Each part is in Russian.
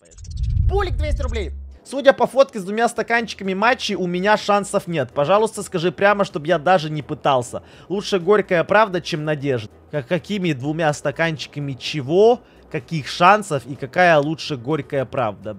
поездку. Булик 200 рублей. Судя по фотке с двумя стаканчиками матчей, у меня шансов нет. Пожалуйста, скажи прямо, чтобы я даже не пытался. Лучше горькая правда, чем надежда. Как какими двумя стаканчиками чего? Каких шансов и какая лучше горькая правда?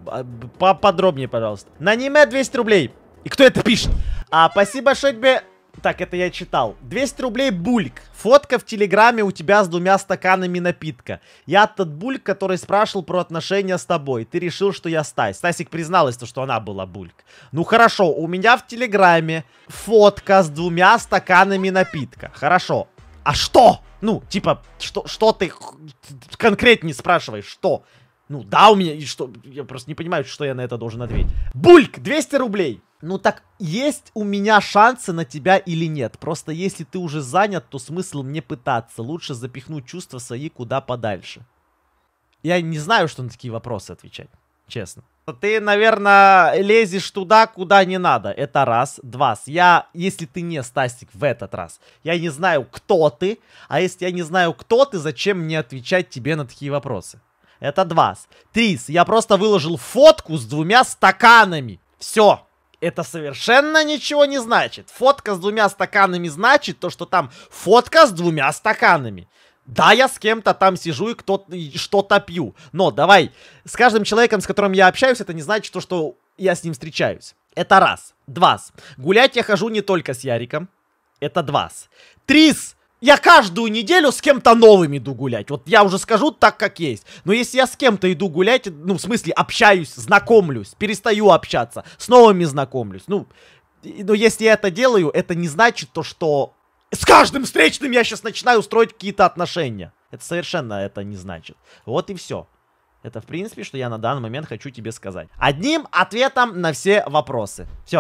Поподробнее, пожалуйста. На аниме 200 рублей. И кто это пишет? А, спасибо, тебе. Так, это я читал. 200 рублей бульк. Фотка в Телеграме у тебя с двумя стаканами напитка. Я тот бульк, который спрашивал про отношения с тобой. Ты решил, что я Стась. Стасик призналась, то, что она была бульк. Ну хорошо, у меня в Телеграме фотка с двумя стаканами напитка. Хорошо. А что? Ну, типа, что, что ты конкретнее спрашиваешь? Что? Ну да, у меня, и что, я просто не понимаю, что я на это должен ответить. Бульк, 200 рублей. Ну так, есть у меня шансы на тебя или нет? Просто если ты уже занят, то смысл мне пытаться. Лучше запихнуть чувства свои куда подальше. Я не знаю, что на такие вопросы отвечать, честно. Ты, наверное, лезешь туда, куда не надо. Это раз. Два. Я, если ты не Стасик в этот раз, я не знаю, кто ты. А если я не знаю, кто ты, зачем мне отвечать тебе на такие вопросы? Это двас. Трис, я просто выложил фотку с двумя стаканами. Все. Это совершенно ничего не значит. Фотка с двумя стаканами значит то, что там фотка с двумя стаканами. Да, я с кем-то там сижу и кто-то что-то пью. Но давай, с каждым человеком, с которым я общаюсь, это не значит то, что я с ним встречаюсь. Это раз. Двас. Гулять я хожу не только с Яриком. Это двас. Трис! я каждую неделю с кем-то новым иду гулять. Вот я уже скажу так, как есть. Но если я с кем-то иду гулять, ну, в смысле, общаюсь, знакомлюсь, перестаю общаться, с новыми знакомлюсь. Ну, но если я это делаю, это не значит то, что с каждым встречным я сейчас начинаю строить какие-то отношения. Это совершенно это не значит. Вот и все. Это, в принципе, что я на данный момент хочу тебе сказать. Одним ответом на все вопросы. Все.